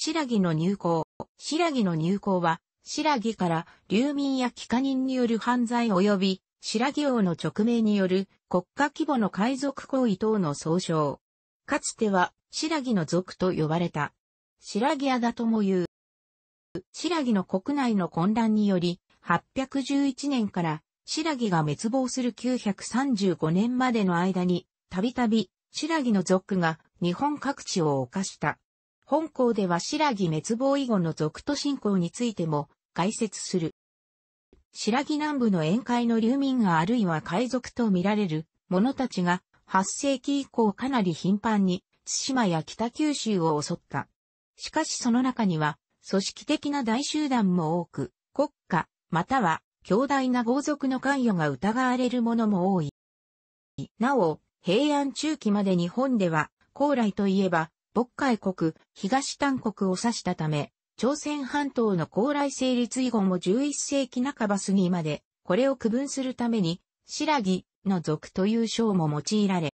白木の入港。白木の入港は、白木から流民や帰化人による犯罪及び、白木王の直命による国家規模の海賊行為等の総称。かつては、白木の族と呼ばれた。白木屋だとも言う。白木の国内の混乱により、811年から白木が滅亡する935年までの間に、たびたび白木の族が日本各地を犯した。本校では白木滅亡以後の続都信仰についても解説する。白木南部の宴会の流民があるいは海賊と見られる者たちが8世紀以降かなり頻繁に対馬や北九州を襲った。しかしその中には組織的な大集団も多く国家または強大な豪族の関与が疑われるものも多い。なお、平安中期まで日本では、高麗といえば、渤海国、東丹国を指したため、朝鮮半島の高麗成立以後も11世紀半ば過ぎまで、これを区分するために、白木の族という章も用いられ、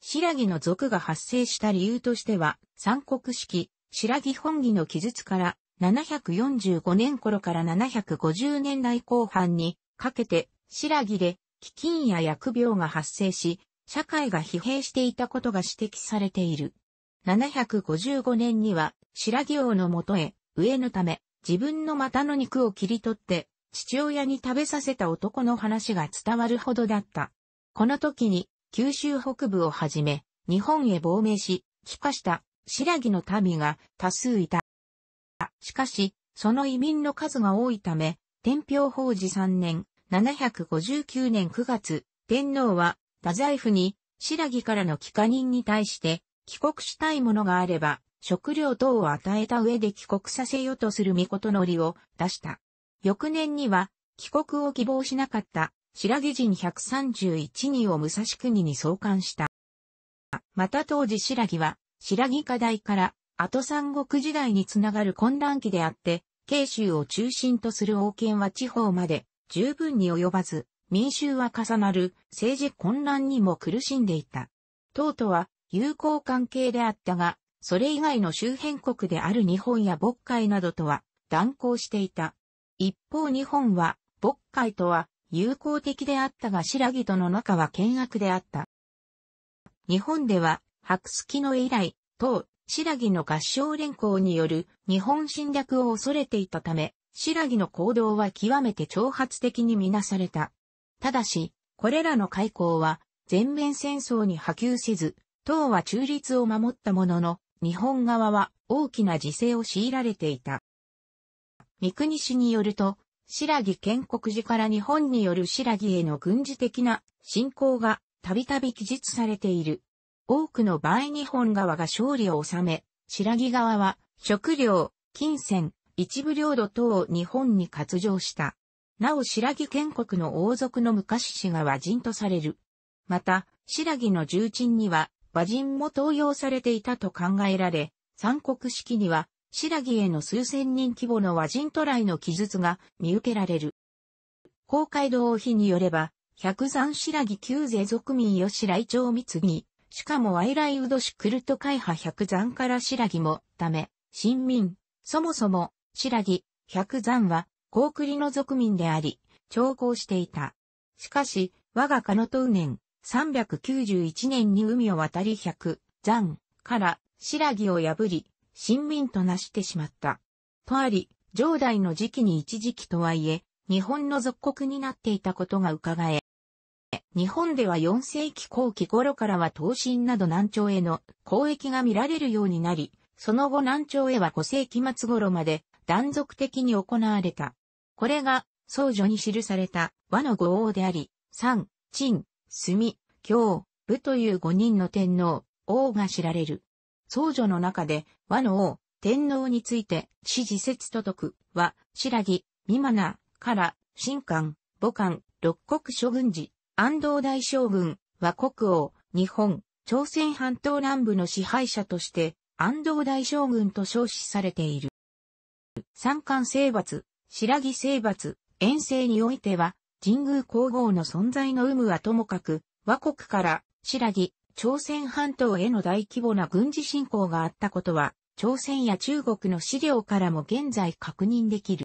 白木の族が発生した理由としては、三国式、白木本義の記述から、745年頃から750年代後半にかけて、白木で飢饉や薬病が発生し、社会が疲弊していたことが指摘されている。755年には白木王のもとへ、上のため、自分の股の肉を切り取って、父親に食べさせた男の話が伝わるほどだった。この時に、九州北部をはじめ、日本へ亡命し、帰化した白木の民が多数いた。しかし、その移民の数が多いため、天平法治3年、759年9月、天皇は、太宰府に、白木からの帰化人に対して、帰国したいものがあれば、食料等を与えた上で帰国させようとする御事の理を出した。翌年には、帰国を希望しなかった白木人131人を武蔵国に送還した。また当時白木は、白木課題から、後三国時代につながる混乱期であって、慶州を中心とする王権は地方まで十分に及ばず、民衆は重なる政治混乱にも苦しんでいた。唐とは友好関係であったが、それ以外の周辺国である日本や渤海などとは断交していた。一方日本は、渤海とは友好的であったが白木との仲は険悪であった。日本では、白月の以来、当、白木の合唱連行による日本侵略を恐れていたため、白木の行動は極めて挑発的にみなされた。ただし、これらの開口は全面戦争に波及せず、党は中立を守ったものの、日本側は大きな自制を強いられていた。三国氏によると、白木建国時から日本による白木への軍事的な侵攻がたびたび記述されている。多くの場合日本側が勝利を収め、白木側は食料、金銭、一部領土等を日本に割譲した。なお白木建国の王族の昔氏が和人とされる。また、白木の重鎮には馬人も登用されていたと考えられ、三国式には、白木への数千人規模の和人渡来の記述が見受けられる。公会堂碑によれば、百山白木旧世俗民よ白井町三に、しかも外来うどしクルト会派百山から白木も、ため、新民、そもそも、白木、百山は、高栗の族民であり、調校していた。しかし、我が家の当年、391年に海を渡り百、山、から、白木を破り、新民となしてしまった。とあり、上代の時期に一時期とはいえ、日本の属国になっていたことが伺え、日本では4世紀後期頃からは東進など南朝への交易が見られるようになり、その後南朝へは5世紀末頃まで断続的に行われた。これが、僧女に記された和の語王であり、三、陳、墨、京、武という五人の天皇、王が知られる。僧女の中で和の王、天皇について、指示説とく、は、白木、美マ奈、唐、新官、母官、六国諸軍事、安藤大将軍、和国王、日本、朝鮮半島南部の支配者として、安藤大将軍と称しされている。三冠征伐、白木征伐、遠征においては、神宮皇后の存在の有無はともかく、倭国から、新羅、朝鮮半島への大規模な軍事侵攻があったことは、朝鮮や中国の資料からも現在確認できる。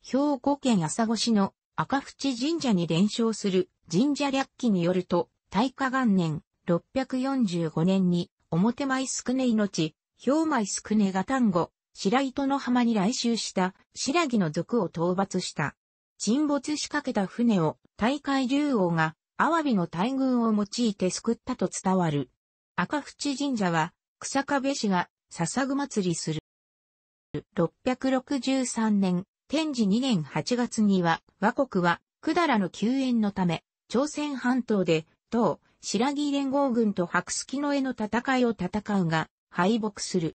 兵庫県朝来市の赤淵神社に伝承する神社略記によると、大化元年645年に表舞宿根命、兵舞宿根が丹後、白糸の浜に来襲した新羅の賊を討伐した。沈没しかけた船を大海竜王がアワビの大群を用いて救ったと伝わる。赤淵神社は、草壁氏が笹ぐ祭りする。663年、天智2年8月には、和国は、百済の救援のため、朝鮮半島で、当、白木連合軍と白月の絵の戦いを戦うが、敗北する。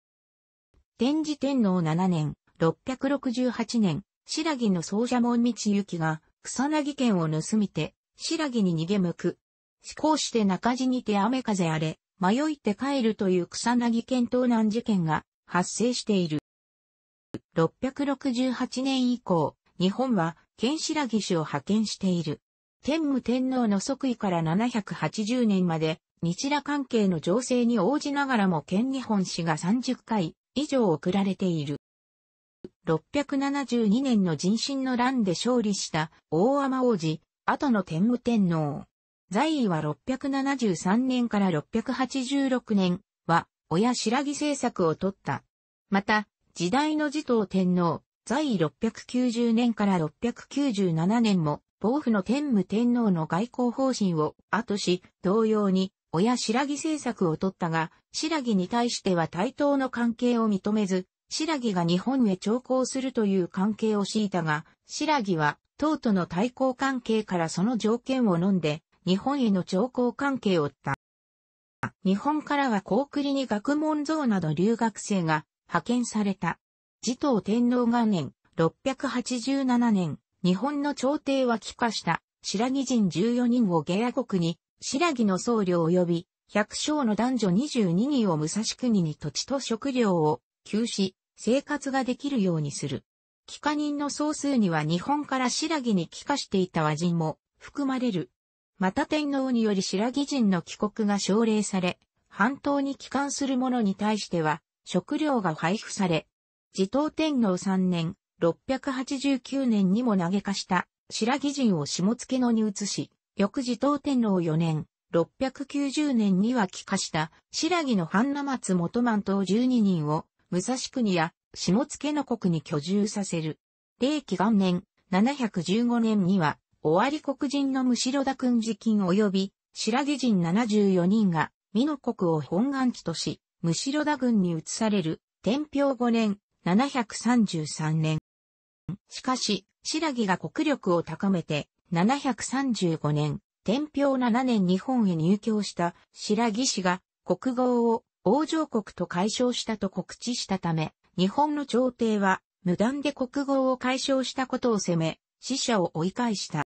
天智天皇7年、668年、白木の奏者門道行きが、草薙剣を盗みて、白木に逃げ向く。思考して中地にて雨風荒れ、迷いて帰るという草薙剣盗難事件が発生している。668年以降、日本は、剣白木氏を派遣している。天武天皇の即位から780年まで、日羅関係の情勢に応じながらも県日本市が30回以上送られている。672年の人心の乱で勝利した大天王子、後の天武天皇。在位は673年から686年は親白木政策を取った。また、時代の持統天皇、在位690年から697年も、暴府の天武天皇の外交方針を後し、同様に、親白木政策を取ったが、白木に対しては対等の関係を認めず、白木が日本へ徴航するという関係を敷いたが、白木は、党との対抗関係からその条件を飲んで、日本への徴航関係を負った。日本からは高栗に学問像など留学生が派遣された。自党天皇元年687年、日本の朝廷は帰化した白木人14人を下野国に白木の僧侶及び百姓の男女22人を武蔵国に土地と食料を休止、生活ができるようにする。帰化人の総数には日本から白木に帰化していた和人も含まれる。また天皇により白木人の帰国が奨励され、半島に帰還する者に対しては食料が配布され、自東天皇3年、689年にも投げ化した白木人を下付野に移し、翌自東天皇4年、690年には帰化した白木の半生松元万等12人を武蔵国や下野国に居住させる。霊紀元年、715年には、尾張国人のむしろだ軍事金及び、白木人74人が、美濃国を本願地とし、むしろだ軍に移される、天平5年、733年。しかし、白木が国力を高めて、735年、天平7年日本へ入居した白木氏が国号を王城国と解消したと告知したため、日本の朝廷は無断で国号を解消したことを責め、死者を追い返した。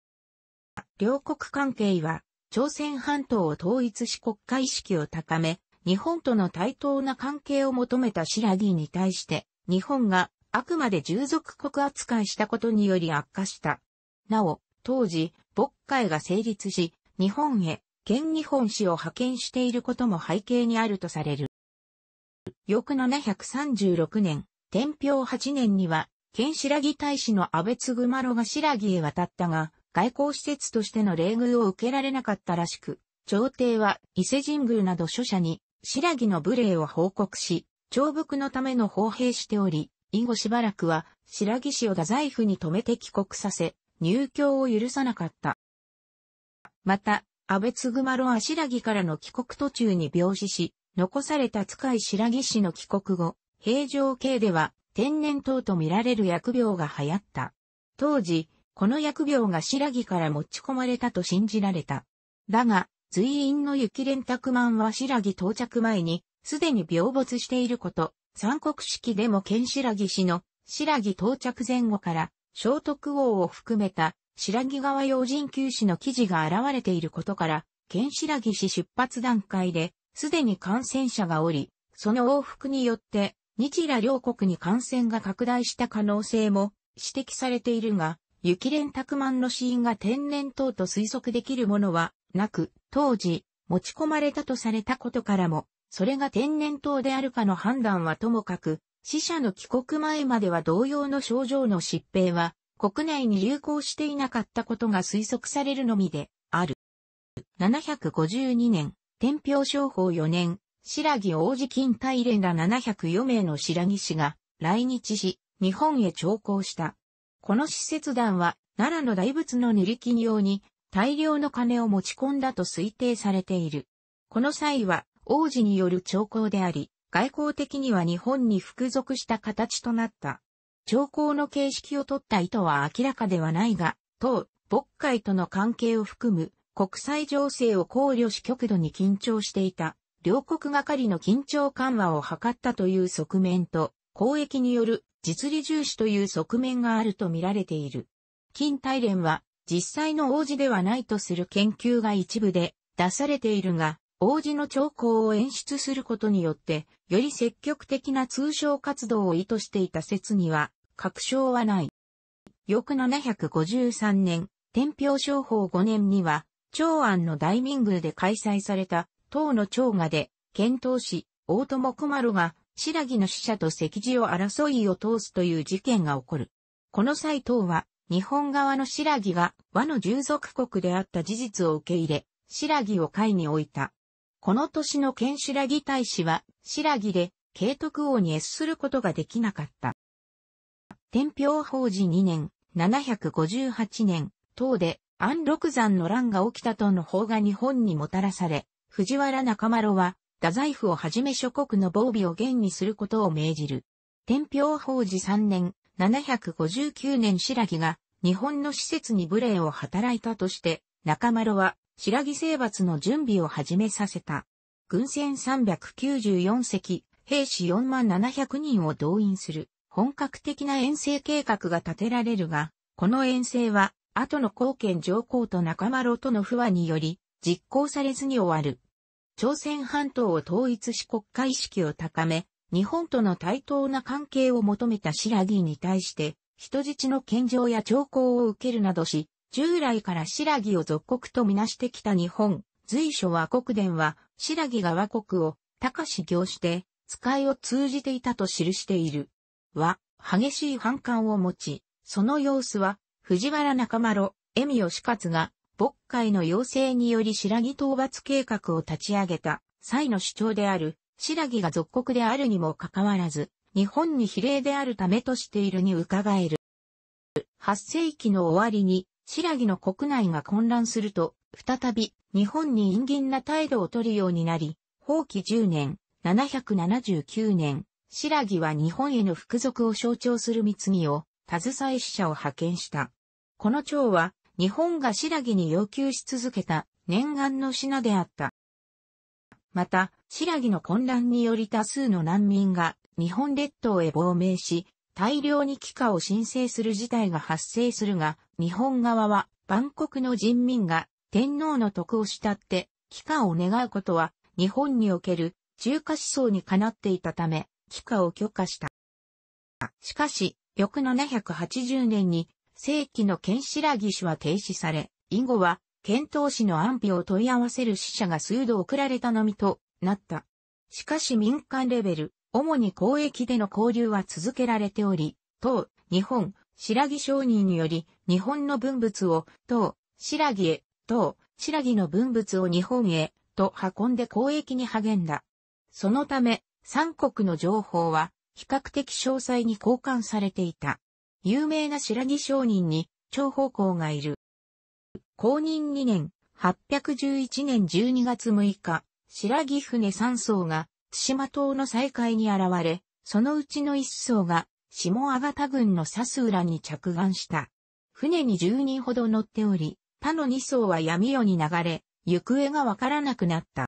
両国関係は、朝鮮半島を統一し国家意識を高め、日本との対等な関係を求めたシラギーに対して、日本があくまで従属国扱いしたことにより悪化した。なお、当時、渤海が成立し、日本へ現日本史を派遣していることも背景にあるとされる。翌736年、天平8年には、県白木大使の安倍熊呂が白木へ渡ったが、外交施設としての礼遇を受けられなかったらしく、朝廷は伊勢神宮など諸者に白木の無礼を報告し、長伏のための奉兵しており、以後しばらくは白木氏を太宰府に止めて帰国させ、入居を許さなかった。また、安倍津熊路足らぎからの帰国途中に病死し、残された塚井白木氏の帰国後、平城系では天然痘と見られる薬病が流行った。当時、この薬病が白木から持ち込まれたと信じられた。だが、随員の雪連卓満は白木到着前に、すでに病没していること、三国式でも剣白木氏の白木到着前後から、聖徳王を含めた白木川要人旧死の記事が現れていることから、県白木市出発段階で、すでに感染者がおり、その往復によって、日羅両国に感染が拡大した可能性も指摘されているが、雪連卓満の死因が天然痘と推測できるものはなく、当時持ち込まれたとされたことからも、それが天然痘であるかの判断はともかく、死者の帰国前までは同様の症状の疾病は国内に流行していなかったことが推測されるのみである。752年、天平商法4年、白木王子金大連ら704名の白木氏が来日し、日本へ徴工した。この施設団は、奈良の大仏の塗り金用に大量の金を持ち込んだと推定されている。この際は、王子による徴工であり、外交的には日本に服属した形となった。兆候の形式を取った意図は明らかではないが、当、渤海との関係を含む国際情勢を考慮し極度に緊張していた、両国係の緊張緩和を図ったという側面と、交易による実利重視という側面があると見られている。近大連は実際の王子ではないとする研究が一部で出されているが、王子の兆候を演出することによって、より積極的な通商活動を意図していた説には確証はない。翌753年、天平商法5年には、長安の大民宮で開催された、唐の長賀で、遣唐使、大友小丸が、白木の使者と石字を争いを通すという事件が起こる。この際唐は、日本側の白木が和の従属国であった事実を受け入れ、白木を会に置いた。この年の県白木大使は、白木で、慶徳王に越することができなかった。天平法事2年、758年、唐で安禄山の乱が起きたとの法が日本にもたらされ、藤原中丸は、太宰府をはじめ諸国の防備を厳にすることを命じる。天平法事3年、759年白木が、日本の施設に無礼を働いたとして、中丸は、白木征伐の準備を始めさせた。軍船394隻、兵士4万700人を動員する。本格的な遠征計画が立てられるが、この遠征は、後の貢献上皇と中丸との不和により、実行されずに終わる。朝鮮半島を統一し国家意識を高め、日本との対等な関係を求めたシラに対して、人質の献上や徴工を受けるなどし、従来からシラギを属国とみなしてきた日本、随所和国伝は、シラギが和国を、高し行して、使いを通じていたと記している。は、激しい反感を持ち、その様子は、藤原中丸、恵美義勝が、牧会の要請により白木討伐計画を立ち上げた、際の主張である、白木が属国であるにもかかわらず、日本に比例であるためとしているに伺える。8世紀の終わりに、白木の国内が混乱すると、再び、日本に陰銀な態度を取るようになり、放棄10年、779年、白木は日本への服属を象徴する貢ぎを、携え使者を派遣した。この蝶は、日本が白木に要求し続けた念願の品であった。また、白木の混乱により多数の難民が日本列島へ亡命し、大量に帰化を申請する事態が発生するが、日本側は、万国の人民が天皇の徳を慕って、帰化を願うことは、日本における中華思想にかなっていたため、帰化を許可した。しかし、翌780年に、正規の剣白木氏は停止され、以後は、剣闘士の安否を問い合わせる死者が数度送られたのみとなった。しかし民間レベル、主に交易での交流は続けられており、当、日本、白木商人により、日本の文物を、当、白木へ、当、白木の文物を日本へ、と運んで交易に励んだ。そのため、三国の情報は比較的詳細に交換されていた。有名な白木商人に長方向がいる。公認2年、811年12月6日、白木船3層が津島島の再開に現れ、そのうちの1層が下阿賀田郡の佐須浦に着岸した。船に10人ほど乗っており、他の2層は闇夜に流れ、行方がわからなくなった。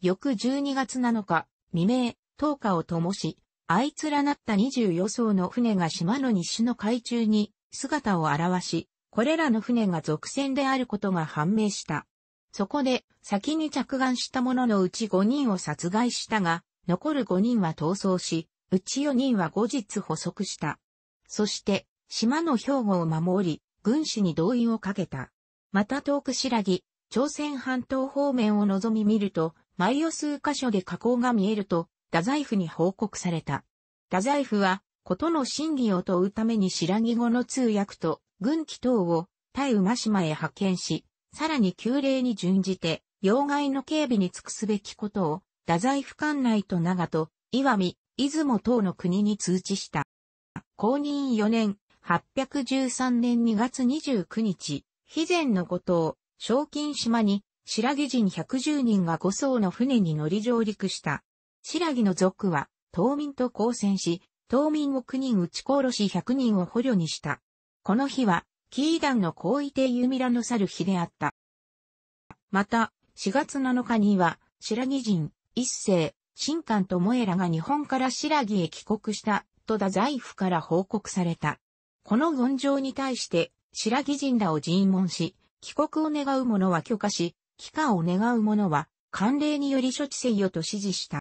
翌12月7日、未明、灯火を灯し、あいつらなった24艘の船が島の西の海中に姿を現し、これらの船が属船であることが判明した。そこで、先に着岸した者のうち5人を殺害したが、残る5人は逃走し、うち4人は後日捕捉した。そして、島の兵庫を守り、軍師に動員をかけた。また遠く白木、朝鮮半島方面を望み見ると、毎オ数箇所で火口が見えると、太宰府に報告された。太宰府は、ことの真偽を問うために白木語の通訳と軍機等を対馬島へ派遣し、さらに旧礼に準じて、要害の警備に尽くすべきことを、太宰府管内と長と、岩見、出雲等の国に通知した。公認4年、813年2月29日、肥前の後藤、賞金島に白木人110人が5艘の船に乗り上陸した。白木の族は、島民と交戦し、島民を9人撃ち殺し100人を捕虜にした。この日は、キーダンの皇位帝ユミラの去る日であった。また、4月7日には、白木人、一世、新官と萌えらが日本から白木へ帰国した、と太宰府から報告された。この言状に対して、白木人らを尋問し、帰国を願う者は許可し、帰化を願う者は、慣例により処置せよと指示した。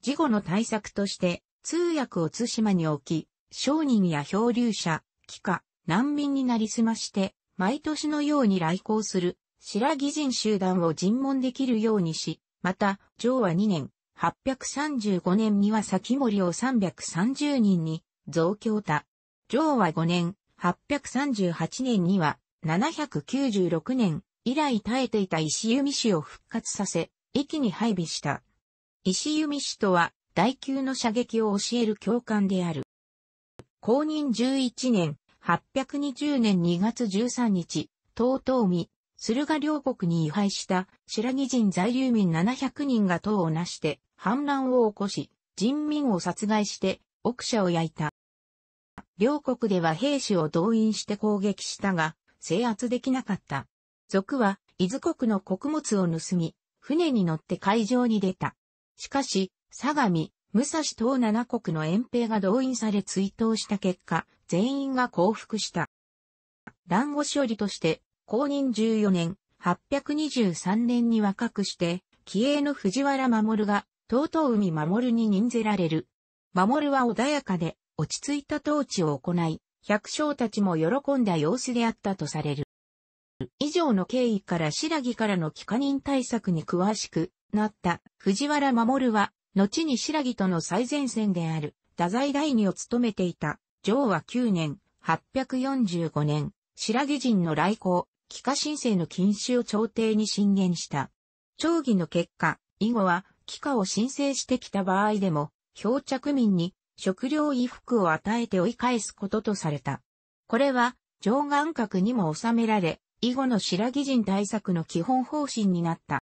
事後の対策として、通訳を津島に置き、商人や漂流者、帰化、難民になりすまして、毎年のように来航する、白木人集団を尋問できるようにし、また、上和2年、835年には先森を330人に増強た。上和5年、838年には796年、以来耐えていた石弓市を復活させ、駅に配備した。石弓市とは、第級の射撃を教える教官である。公認11年、820年2月13日、東東美、駿河両国に違敗した白木人在留民700人が党を成して反乱を起こし、人民を殺害して奥者を焼いた。両国では兵士を動員して攻撃したが、制圧できなかった。族は、伊豆国の穀物を盗み、船に乗って海上に出た。しかし、相模、武蔵等七国の遠兵が動員され追悼した結果、全員が降伏した。団子処理として、公認14年、823年に若くして、気鋭の藤原守が、東東海守に任ぜられる。守は穏やかで、落ち着いた統治を行い、百姓たちも喜んだ様子であったとされる。以上の経緯から白木からの帰化人対策に詳しくなった藤原守は、後に白木との最前線である、太宰大二を務めていた、上和9年、845年、白木人の来航、帰化申請の禁止を朝廷に進言した。町議の結果、以後は、帰化を申請してきた場合でも、漂着民に食料衣服を与えて追い返すこととされた。これは、上岸閣にも収められ、以後の白木人対策の基本方針になった。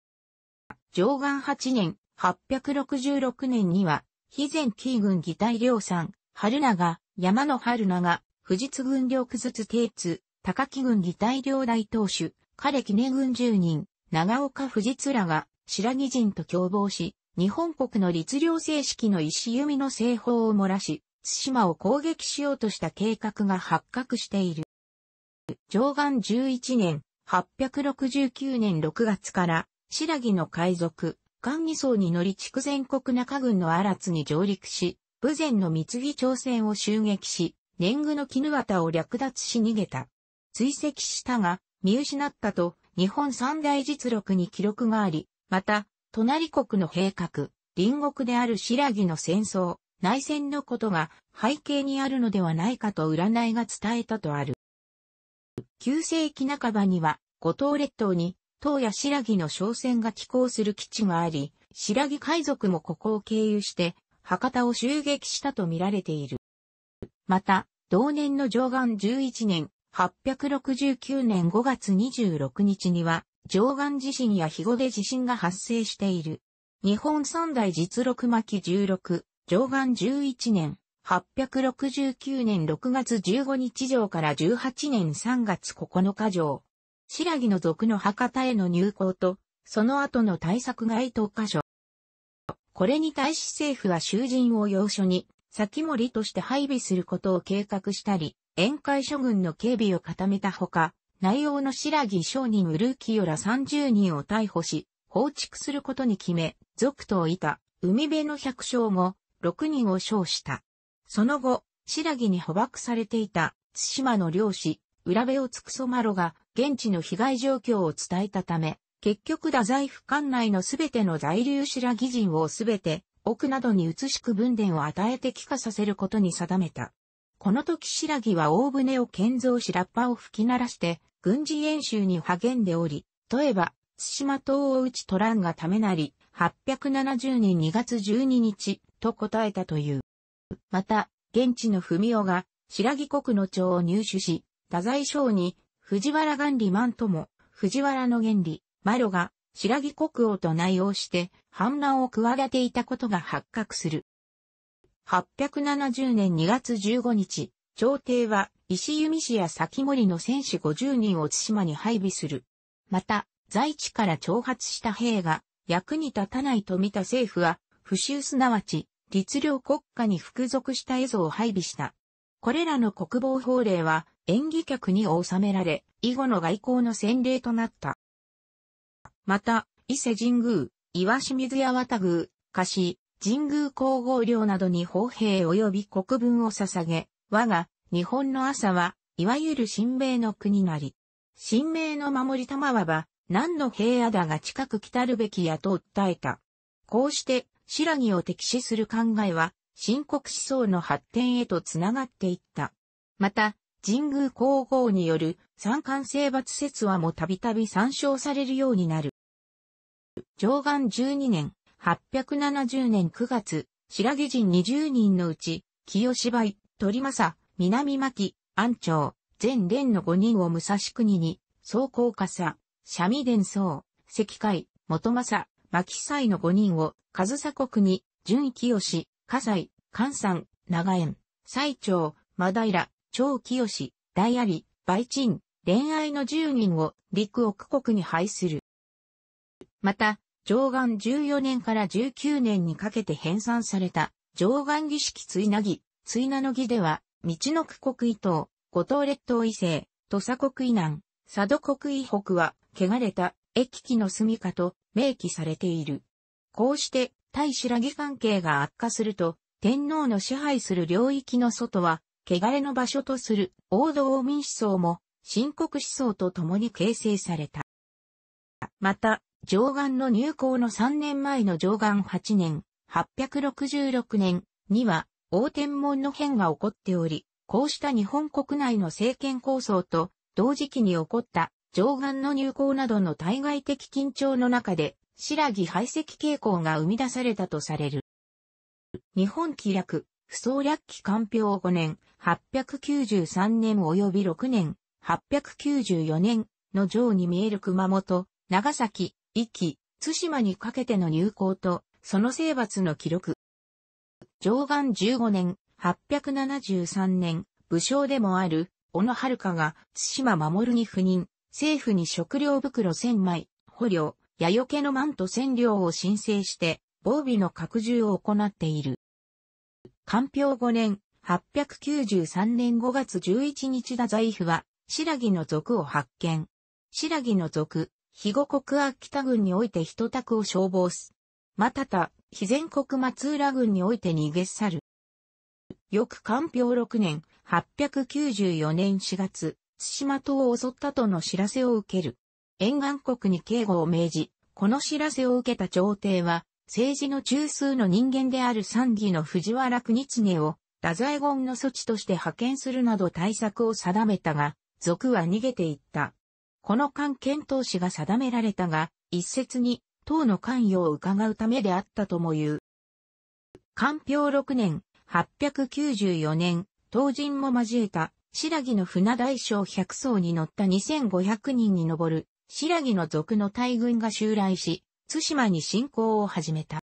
上岸8年、866年には、肥前紀軍議体領産、春長、山野春長、富士津軍領区津定津、高木軍議体領大当主、彼記根軍住人、長岡富士津らが、白木人と共謀し、日本国の律令正式の石弓の製法を漏らし、津島を攻撃しようとした計画が発覚している。上岸11年、869年6月から、白木の海賊、岩義層に乗り筑前国中軍の荒津に上陸し、武前の三木朝鮮を襲撃し、年貢の絹綿を略奪し逃げた。追跡したが、見失ったと、日本三大実録に記録があり、また、隣国の兵閣、隣国である白木の戦争、内戦のことが背景にあるのではないかと占いが伝えたとある。9世紀半ばには、五島列島に、東や白木の商船が寄港する基地があり、白木海賊もここを経由して、博多を襲撃したと見られている。また、同年の上岸11年、869年5月26日には、上岸地震や日後で地震が発生している。日本三大実録巻16、上岸11年、8 6 9年6月15日城から18年3月9日城。白木の族の博多への入港と、その後の対策該当箇所。これに対し政府は囚人を要所に、先森として配備することを計画したり、宴会諸軍の警備を固めたほか、内容の白木商人ウルーキよら30人を逮捕し、放逐することに決め、族といた、海辺の百姓も6人を称した。その後、白木に捕獲されていた、津島の漁師、浦部をつくそまろが、現地の被害状況を伝えたため、結局太宰府管内のすべての在留白木人をすべて、奥などに移しく分田を与えて帰化させることに定めた。この時白木は大船を建造しラッパを吹き鳴らして、軍事演習に励んでおり、例えば、津島島を打ち取らんがためなり、870年2月12日、と答えたという。また、現地の文雄が、白木国の帳を入手し、太宰省に、藤原元理万とも、藤原の元理、マロが、白木国王と内応して、反乱を企ていたことが発覚する。870年2月15日、朝廷は、石弓市や先森の戦士50人を津島に配備する。また、在地から挑発した兵が、役に立たないと見た政府は、不襲すなわち、律令国家に服属した絵像を配備した。これらの国防法令は演技客に収められ、以後の外交の先例となった。また、伊勢神宮、岩清水八幡宮、貸神宮皇后陵などに法兵及び国分を捧げ、我が日本の朝は、いわゆる神米の国なり。神明の守り玉はば、何の平野だが近く来たるべきやと訴えた。こうして、白木を敵視する考えは、深刻思想の発展へとつながっていった。また、神宮皇后による三冠征伐説話もたびたび参照されるようになる。上岸12年、870年9月、白木人20人のうち、清芝居、鳥政、南牧、安長、全連の5人を武蔵国に、総高笠、三味伝僧、石海、元政、牧祭の5人を、上佐国に、純清、葛西、関山、長園、最長、真平、長清、大有、梅鎮、恋愛の10人を、陸奥国に配する。また、上岸14年から19年にかけて編纂された、上岸儀式追なぎ、追なの儀では、道の区国伊東、五島列島伊勢、土佐国伊南、佐渡国伊北は、汚れた、駅機の住みと、明記されている。こうして、対白木関係が悪化すると、天皇の支配する領域の外は、汚れの場所とする王道民思想も、深刻思想と共に形成された。また、上岸の入港の3年前の上岸8年、866年には、王天門の変が起こっており、こうした日本国内の政権構想と、同時期に起こった上岸の入港などの対外的緊張の中で、白木排斥傾向が生み出されたとされる。日本気略、不走略期官表5年、893年及び6年、894年の上に見える熊本、長崎、壱岐、津島にかけての入港と、その征伐の記録。上岸15年、873年、武将でもある、小野遥が、津島守に赴任、政府に食料袋1000枚、捕虜、やよけのマント1000両を申請して、防備の拡充を行っている。官票5年、893年5月11日太宰府は、白木の族を発見。白木の族、肥後国秋田軍において一宅を消防す。またた、肥前国松浦軍において逃げ去る。翌官票6年、894年4月、津島島を襲ったとの知らせを受ける。沿岸国に警護を命じ、この知らせを受けた朝廷は、政治の中枢の人間である三義の藤原国常を、太宰言の措置として派遣するなど対策を定めたが、賊は逃げていった。この間検討士が定められたが、一説に、党の関与を伺うためであったとも言う。官票6年、894年、当人も交えた白木の船大将100艘に乗った2500人に上る、白木の族の大軍が襲来し、津島に侵攻を始めた。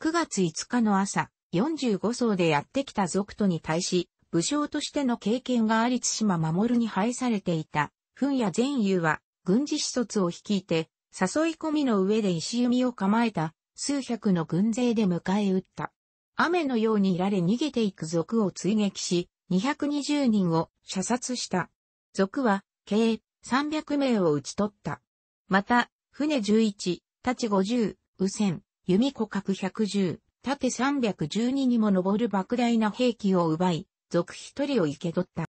9月5日の朝、45層でやってきた族とに対し、武将としての経験があり津島守に配されていた、んや善友は、軍事施設を率いて、誘い込みの上で石弓を構えた、数百の軍勢で迎え撃った。雨のようにいられ逃げていく族を追撃し、220人を射殺した。族は、計300名を討ち取った。また、船11、立ち50、右船、弓子角110、縦312にも上る莫大な兵器を奪い、族一人を生け取った。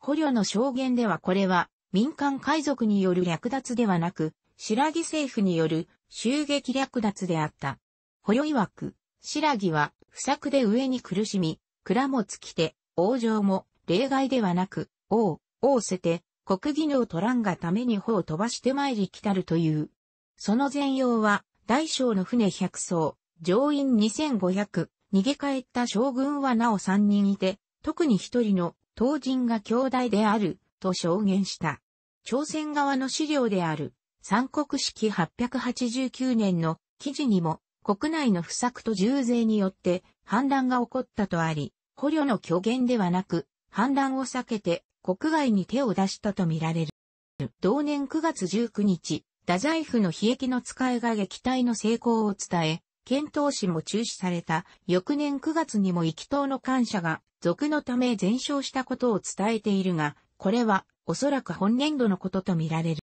捕虜の証言ではこれは、民間海賊による略奪ではなく、白木政府による襲撃略奪であった。捕虜曰く、白木は、不作で上に苦しみ、蔵も尽きて、王城も例外ではなく、王、王せて、国技能取らんがために帆を飛ばして参り来たるという。その全容は、大将の船百艘、乗員2500、逃げ帰った将軍はなお3人いて、特に一人の当人が兄弟である、と証言した。朝鮮側の資料である、三国式889年の記事にも、国内の不作と重税によって反乱が起こったとあり、捕虜の虚言ではなく、反乱を避けて国外に手を出したとみられる。同年9月19日、太宰府の悲劇の使いが撃退の成功を伝え、遣唐使も中止された翌年9月にも生党の感謝が俗のため全焼したことを伝えているが、これはおそらく本年度のこととみられる。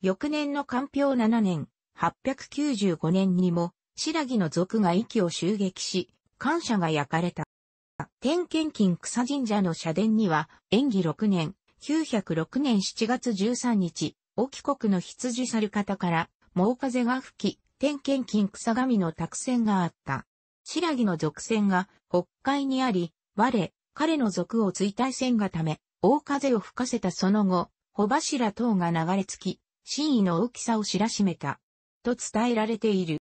翌年の官票7年、895年にも、白木の族が息を襲撃し、感謝が焼かれた。天県金草神社の社殿には、延期6年、906年7月13日、沖国の羊猿方から、猛風が吹き、天県金草神の託船があった。白木の属船が北海にあり、我、彼の属を追体船がため、大風を吹かせたその後、帆柱等が流れ着き、真意の大きさを知らしめた。と伝えられている。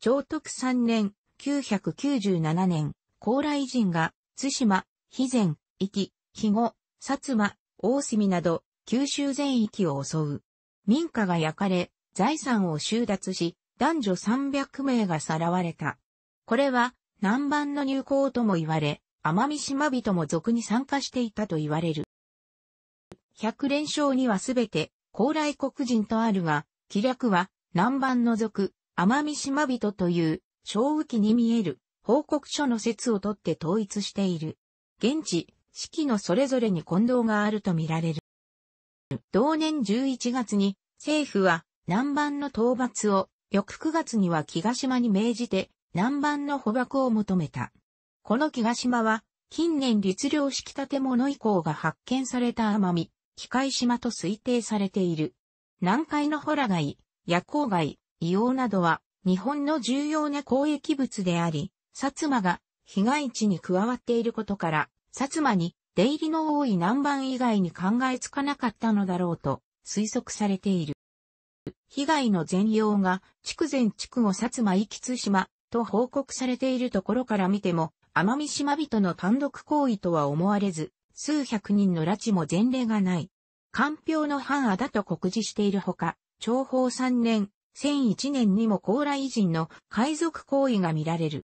長徳3年、997年、高麗人が、津島、肥前、壱岐、肥後、薩摩、大隅など、九州全域を襲う。民家が焼かれ、財産を収奪し、男女300名がさらわれた。これは、南蛮の入港とも言われ、奄美島人も俗に参加していたと言われる。百連勝にはすべて、高麗国人とあるが、気略は、南蛮の族、奄美島人という、小雨期に見える。報告書の説をとって統一している。現地、四季のそれぞれに混同があるとみられる。同年11月に政府は南蛮の討伐を、翌9月には木ヶ島に命じて南蛮の捕獲を求めた。この木ヶ島は近年律令式建物以降が発見された奄美、機械島と推定されている。南海のホラ貝、夜光貝、硫黄などは日本の重要な交易物であり、薩摩が被害地に加わっていることから、薩摩に出入りの多い南蛮以外に考えつかなかったのだろうと推測されている。被害の全容が筑前筑後薩摩行き津島と報告されているところから見ても、奄美島人の単独行為とは思われず、数百人の拉致も前例がない。官票の反亜だと告示しているほか、長宝3年、1001年にも高麗人の海賊行為が見られる。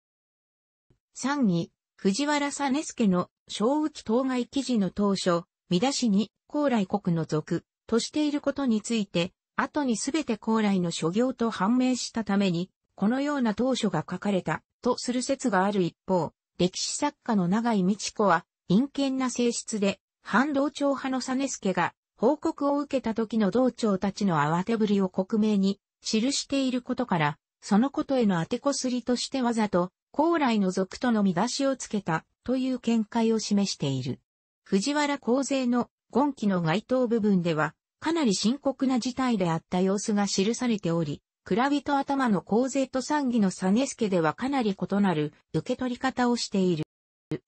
3位、藤原実助の正浮当該記事の当初、見出しに、高麗国の族、としていることについて、後にすべて高麗の諸行と判明したために、このような当初が書かれた、とする説がある一方、歴史作家の長井道子は、陰険な性質で、反同調派の実助が、報告を受けた時の同調たちの慌てぶりを克明に、記していることから、そのことへの当てこすりとしてわざと、高麗の族との見出しをつけたという見解を示している。藤原公勢の今期の該当部分では、かなり深刻な事態であった様子が記されており、蔵人頭の公勢と三義の実助ではかなり異なる受け取り方をしている。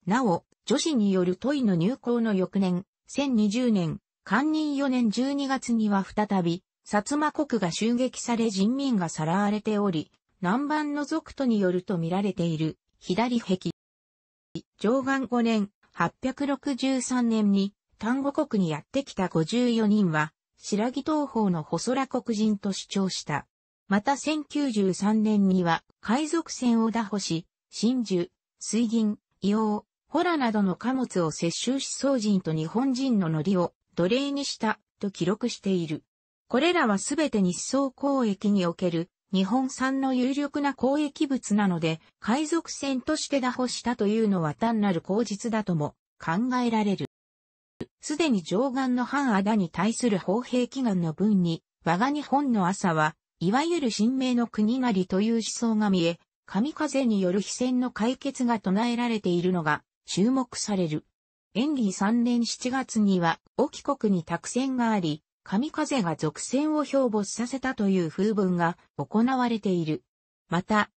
なお、女子による問いの入校の翌年、1020年、官任4年12月には再び、薩摩国が襲撃され人民がさらわれており、南蛮の族徒によると見られている、左壁。上岸5年、863年に、丹後国にやってきた54人は、白木東方の細ら黒人と主張した。また1093年には、海賊船を打破し、真珠、水銀、硫黄、ホラなどの貨物を接収し僧人と日本人の乗りを奴隷にしたと記録している。これらはすべて日宋交易における日本産の有力な交易物なので、海賊船として打破したというのは単なる口実だとも考えられる。すでに上岸の反あだに対する砲兵祈願の分に、我が日本の朝は、いわゆる神明の国なりという思想が見え、神風による非戦の解決が唱えられているのが注目される。延暦3年7月には、沖国に託船があり、神風が俗戦を標没させたという風文が行われている。また、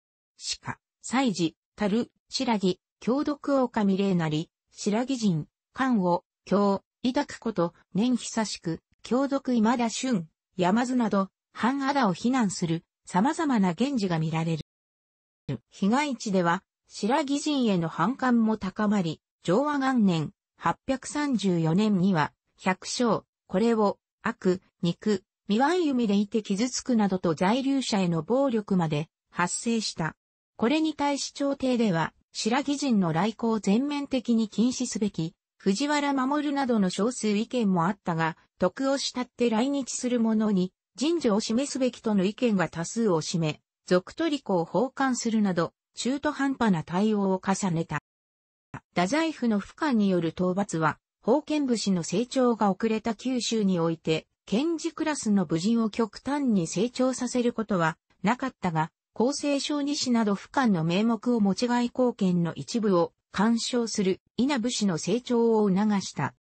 鹿、祭事、樽、白木、強毒狼霊なり、白木人、漢を、京、抱くこと、年久しく、強毒今田春、山津など、半アを非難する、様々な源氏が見られる。被害地では、白木人への反感も高まり、昭和元年、834年には、百姓、これを、悪、肉、未湾弓でいて傷つくなどと在留者への暴力まで発生した。これに対し朝廷では、白木人の来航を全面的に禁止すべき、藤原守などの少数意見もあったが、徳を慕って来日する者に、人事を示すべきとの意見が多数を占め、俗取子を奉還するなど、中途半端な対応を重ねた。太宰府の負荷による討伐は、封建武士の成長が遅れた九州において、賢治クラスの武人を極端に成長させることはなかったが、厚生省二士など不官の名目を持ち外貢献の一部を干渉する稲武士の成長を促した。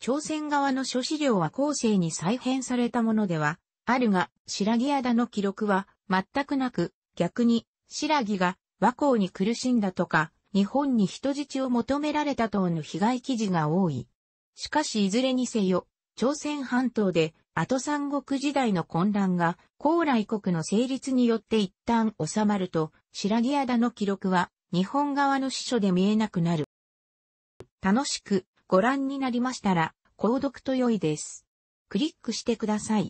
朝鮮側の諸資料は後世に再編されたものでは、あるが、白木屋田の記録は全くなく、逆に、白木が和光に苦しんだとか、日本に人質を求められた等の被害記事が多い。しかしいずれにせよ、朝鮮半島で、後三国時代の混乱が、高来国の成立によって一旦収まると、白木屋田の記録は、日本側の司書で見えなくなる。楽しくご覧になりましたら、購読と良いです。クリックしてください。